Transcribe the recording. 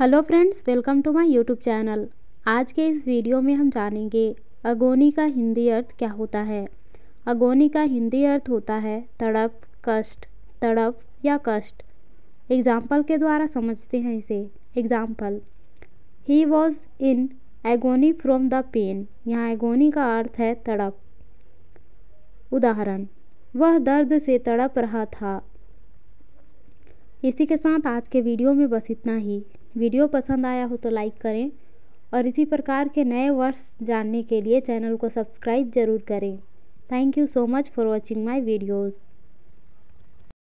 hello friends welcome to my YouTube channel आज के इस वीडियो में हम जानेंगे अगोनी का हिंदी अर्थ क्या होता है अगोनी का हिंदी अर्थ होता है तड़प कष्ट तड़प या कष्ट एग्जाम्पल के द्वारा समझते हैं इसे एग्जाम्पल ही was in agony from the pain यहाँ एगोनी का अर्थ है तड़प उदाहरण वह दर्द से तड़प रहा था इसी के साथ आज के वीडियो में बस इतना ही वीडियो पसंद आया हो तो लाइक करें और इसी प्रकार के नए वर्ड्स जानने के लिए चैनल को सब्सक्राइब ज़रूर करें thank you so much for watching my videos